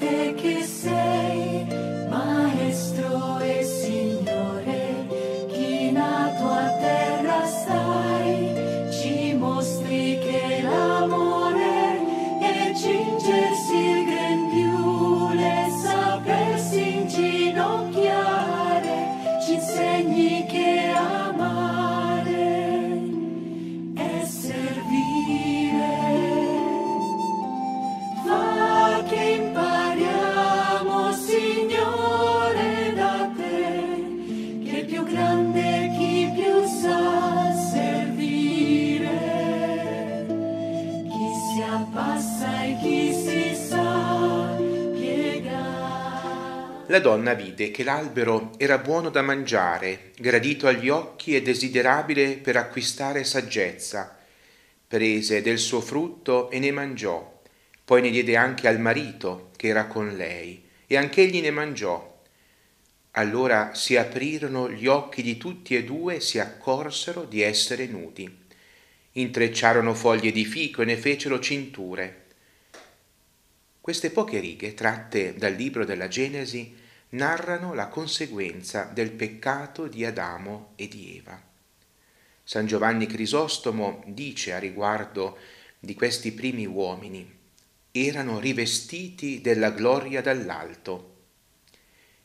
Take a kiss. La donna vide che l'albero era buono da mangiare, gradito agli occhi e desiderabile per acquistare saggezza. Prese del suo frutto e ne mangiò, poi ne diede anche al marito che era con lei, e anch'egli ne mangiò. Allora si aprirono gli occhi di tutti e due e si accorsero di essere nudi intrecciarono foglie di fico e ne fecero cinture. Queste poche righe, tratte dal libro della Genesi, narrano la conseguenza del peccato di Adamo e di Eva. San Giovanni Crisostomo dice a riguardo di questi primi uomini, erano rivestiti della gloria dall'alto.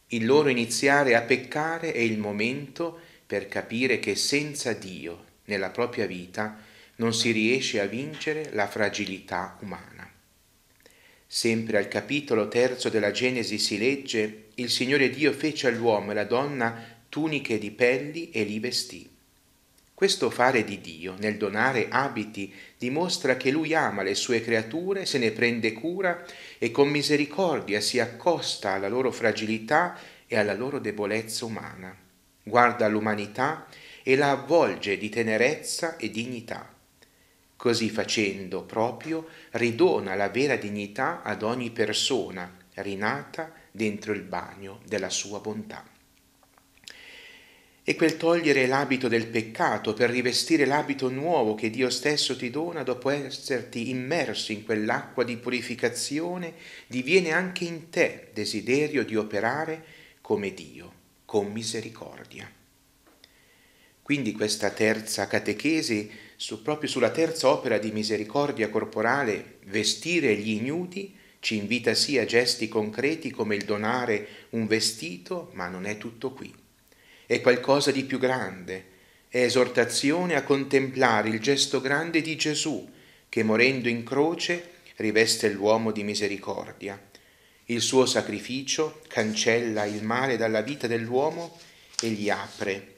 Il loro iniziare a peccare è il momento per capire che senza Dio nella propria vita non si riesce a vincere la fragilità umana. Sempre al capitolo terzo della Genesi si legge Il Signore Dio fece all'uomo e alla donna tuniche di pelli e li vestì. Questo fare di Dio nel donare abiti dimostra che Lui ama le sue creature, se ne prende cura e con misericordia si accosta alla loro fragilità e alla loro debolezza umana. Guarda l'umanità e la avvolge di tenerezza e dignità. Così facendo proprio ridona la vera dignità ad ogni persona rinata dentro il bagno della sua bontà. E quel togliere l'abito del peccato per rivestire l'abito nuovo che Dio stesso ti dona dopo esserti immerso in quell'acqua di purificazione diviene anche in te desiderio di operare come Dio, con misericordia. Quindi questa terza catechesi su, proprio sulla terza opera di misericordia corporale, vestire gli ignudi, ci invita sì a gesti concreti come il donare un vestito, ma non è tutto qui. È qualcosa di più grande, è esortazione a contemplare il gesto grande di Gesù, che morendo in croce riveste l'uomo di misericordia. Il suo sacrificio cancella il male dalla vita dell'uomo e gli apre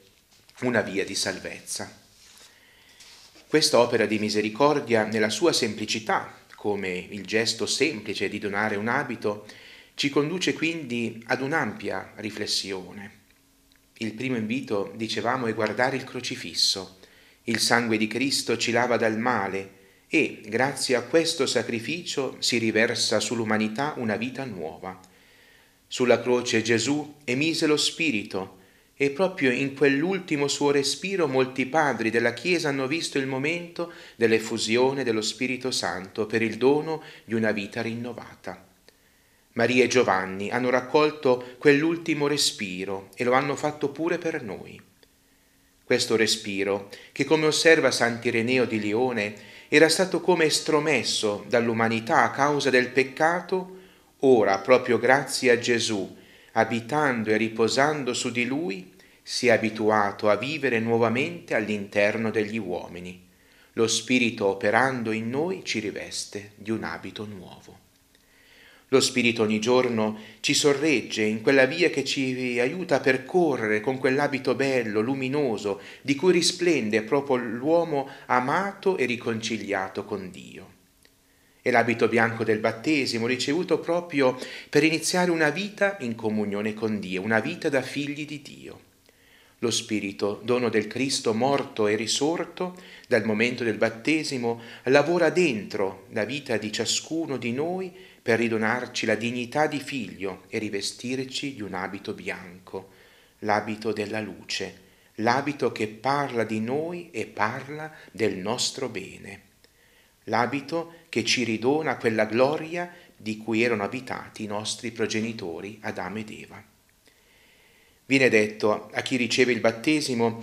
una via di salvezza. Questa opera di misericordia, nella sua semplicità, come il gesto semplice di donare un abito, ci conduce quindi ad un'ampia riflessione. Il primo invito, dicevamo, è guardare il crocifisso. Il sangue di Cristo ci lava dal male e, grazie a questo sacrificio, si riversa sull'umanità una vita nuova. Sulla croce Gesù emise lo Spirito, e proprio in quell'ultimo suo respiro molti padri della Chiesa hanno visto il momento dell'effusione dello Spirito Santo per il dono di una vita rinnovata. Maria e Giovanni hanno raccolto quell'ultimo respiro e lo hanno fatto pure per noi. Questo respiro, che come osserva Sant'Ireneo di Lione, era stato come estromesso dall'umanità a causa del peccato, ora proprio grazie a Gesù abitando e riposando su di lui, si è abituato a vivere nuovamente all'interno degli uomini. Lo Spirito operando in noi ci riveste di un abito nuovo. Lo Spirito ogni giorno ci sorregge in quella via che ci aiuta a percorrere con quell'abito bello, luminoso, di cui risplende proprio l'uomo amato e riconciliato con Dio e l'abito bianco del battesimo ricevuto proprio per iniziare una vita in comunione con Dio, una vita da figli di Dio. Lo Spirito, dono del Cristo morto e risorto, dal momento del battesimo, lavora dentro la vita di ciascuno di noi per ridonarci la dignità di figlio e rivestirci di un abito bianco, l'abito della luce, l'abito che parla di noi e parla del nostro bene l'abito che ci ridona quella gloria di cui erano abitati i nostri progenitori Adamo ed Eva. Viene detto a chi riceve il battesimo,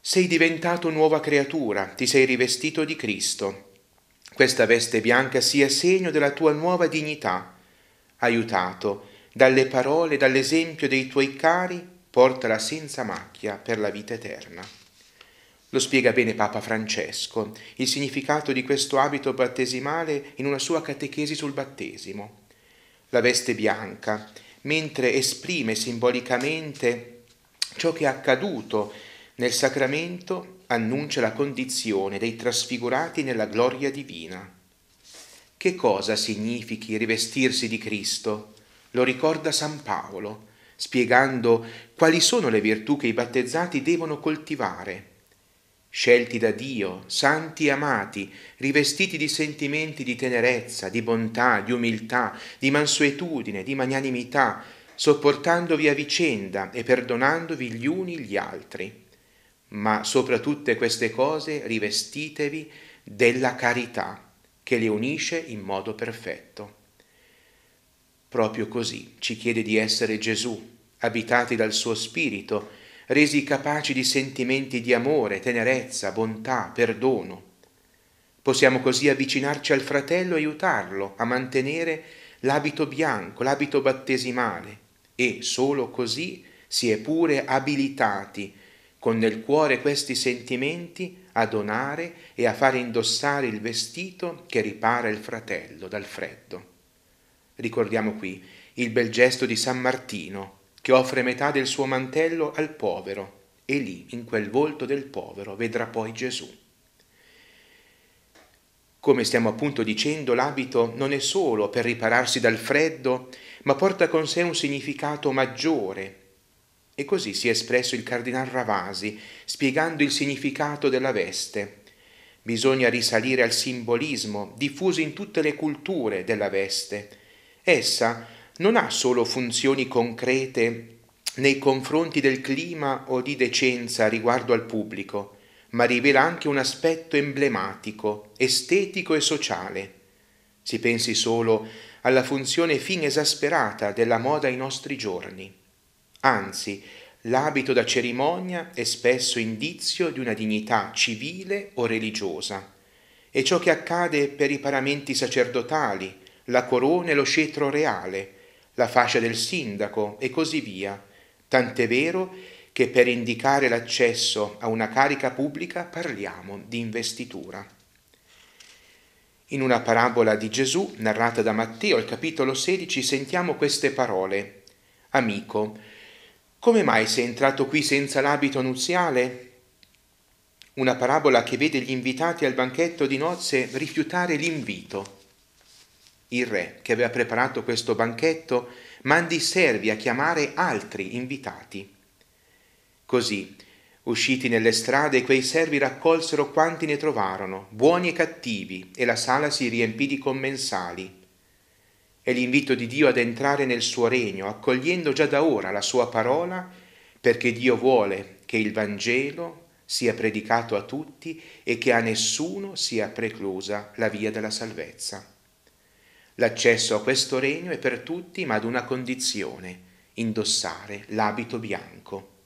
sei diventato nuova creatura, ti sei rivestito di Cristo. Questa veste bianca sia segno della tua nuova dignità. Aiutato dalle parole, dall'esempio dei tuoi cari, portala senza macchia per la vita eterna. Lo spiega bene Papa Francesco, il significato di questo abito battesimale in una sua catechesi sul battesimo. La veste bianca, mentre esprime simbolicamente ciò che è accaduto nel sacramento, annuncia la condizione dei trasfigurati nella gloria divina. Che cosa significhi rivestirsi di Cristo? Lo ricorda San Paolo, spiegando quali sono le virtù che i battezzati devono coltivare scelti da Dio, santi e amati, rivestiti di sentimenti di tenerezza, di bontà, di umiltà, di mansuetudine, di magnanimità, sopportandovi a vicenda e perdonandovi gli uni gli altri. Ma sopra tutte queste cose rivestitevi della carità, che le unisce in modo perfetto. Proprio così ci chiede di essere Gesù, abitati dal suo Spirito, resi capaci di sentimenti di amore, tenerezza, bontà, perdono. Possiamo così avvicinarci al fratello e aiutarlo a mantenere l'abito bianco, l'abito battesimale, e solo così si è pure abilitati, con nel cuore questi sentimenti, a donare e a fare indossare il vestito che ripara il fratello dal freddo. Ricordiamo qui il bel gesto di San Martino, che offre metà del suo mantello al povero e lì, in quel volto del povero, vedrà poi Gesù. Come stiamo appunto dicendo, l'abito non è solo per ripararsi dal freddo, ma porta con sé un significato maggiore. E così si è espresso il cardinal Ravasi, spiegando il significato della veste. Bisogna risalire al simbolismo diffuso in tutte le culture della veste. Essa non ha solo funzioni concrete nei confronti del clima o di decenza riguardo al pubblico, ma rivela anche un aspetto emblematico, estetico e sociale. Si pensi solo alla funzione fin esasperata della moda ai nostri giorni. Anzi, l'abito da cerimonia è spesso indizio di una dignità civile o religiosa. E ciò che accade per i paramenti sacerdotali, la corona e lo scettro reale, la fascia del sindaco e così via, tant'è vero che per indicare l'accesso a una carica pubblica parliamo di investitura. In una parabola di Gesù, narrata da Matteo al capitolo 16, sentiamo queste parole. Amico, come mai sei entrato qui senza l'abito nuziale? Una parabola che vede gli invitati al banchetto di nozze rifiutare l'invito il re, che aveva preparato questo banchetto, mandi i servi a chiamare altri invitati. Così, usciti nelle strade, quei servi raccolsero quanti ne trovarono, buoni e cattivi, e la sala si riempì di commensali. E l'invito di Dio ad entrare nel suo regno, accogliendo già da ora la sua parola, perché Dio vuole che il Vangelo sia predicato a tutti e che a nessuno sia preclusa la via della salvezza. L'accesso a questo regno è per tutti, ma ad una condizione, indossare l'abito bianco.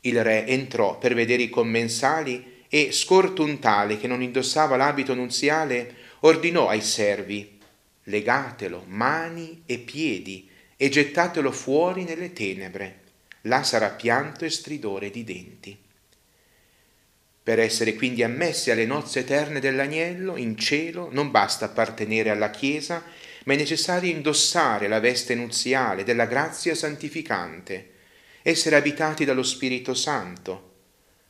Il re entrò per vedere i commensali e, scorto un tale che non indossava l'abito nuziale, ordinò ai servi legatelo mani e piedi e gettatelo fuori nelle tenebre. Là sarà pianto e stridore di denti. Per essere quindi ammessi alle nozze eterne dell'agnello in cielo non basta appartenere alla Chiesa, ma è necessario indossare la veste nuziale della grazia santificante, essere abitati dallo Spirito Santo.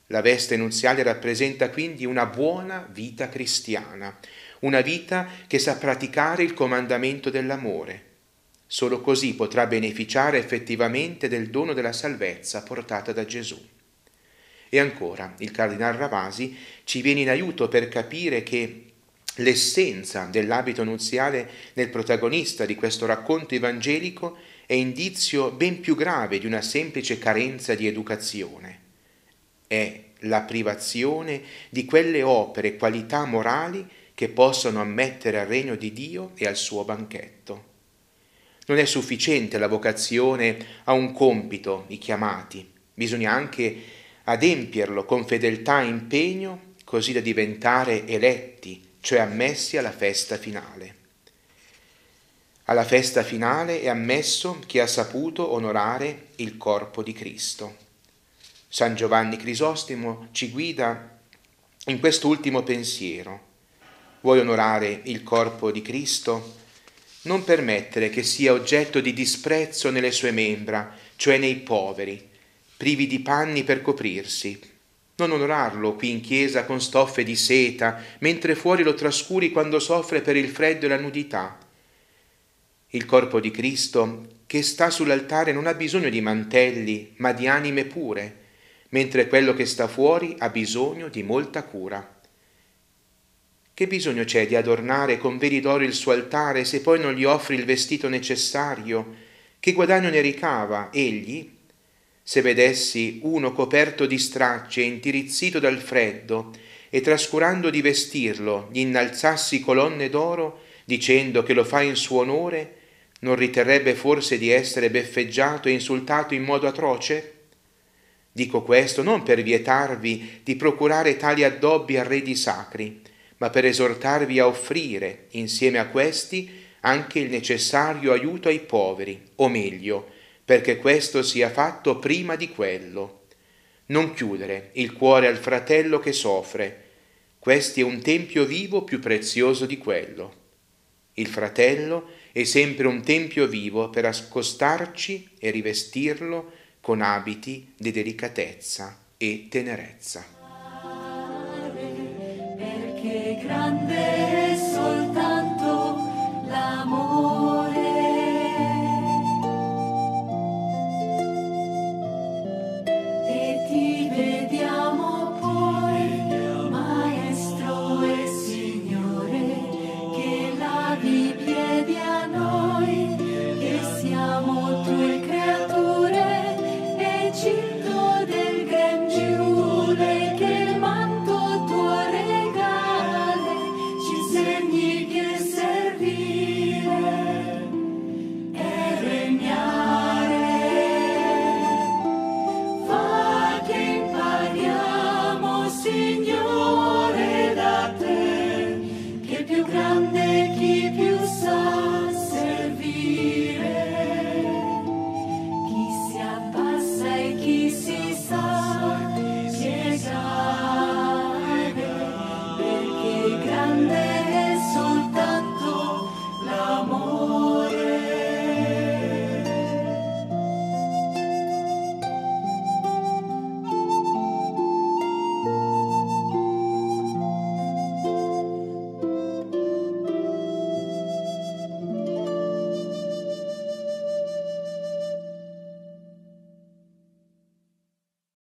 La veste nuziale rappresenta quindi una buona vita cristiana, una vita che sa praticare il comandamento dell'amore. Solo così potrà beneficiare effettivamente del dono della salvezza portata da Gesù. E ancora, il cardinal Ravasi ci viene in aiuto per capire che l'essenza dell'abito nuziale nel protagonista di questo racconto evangelico è indizio ben più grave di una semplice carenza di educazione. È la privazione di quelle opere qualità morali che possono ammettere al regno di Dio e al suo banchetto. Non è sufficiente la vocazione a un compito, i chiamati, bisogna anche adempierlo con fedeltà e impegno, così da diventare eletti, cioè ammessi alla festa finale. Alla festa finale è ammesso chi ha saputo onorare il corpo di Cristo. San Giovanni Crisostomo ci guida in quest'ultimo pensiero. Vuoi onorare il corpo di Cristo? Non permettere che sia oggetto di disprezzo nelle sue membra, cioè nei poveri, privi di panni per coprirsi. Non onorarlo qui in chiesa con stoffe di seta, mentre fuori lo trascuri quando soffre per il freddo e la nudità. Il corpo di Cristo che sta sull'altare non ha bisogno di mantelli, ma di anime pure, mentre quello che sta fuori ha bisogno di molta cura. Che bisogno c'è di adornare con veri d'oro il suo altare se poi non gli offri il vestito necessario? Che guadagno ne ricava egli se vedessi uno coperto di stracci e intirizzito dal freddo, e trascurando di vestirlo gli innalzassi colonne d'oro, dicendo che lo fa in suo onore, non riterrebbe forse di essere beffeggiato e insultato in modo atroce? Dico questo non per vietarvi di procurare tali addobbi a redi sacri, ma per esortarvi a offrire, insieme a questi, anche il necessario aiuto ai poveri, o meglio, perché questo sia fatto prima di quello. Non chiudere il cuore al fratello che soffre. Questi è un tempio vivo più prezioso di quello. Il fratello è sempre un tempio vivo per accostarci e rivestirlo con abiti di delicatezza e tenerezza. Perché grande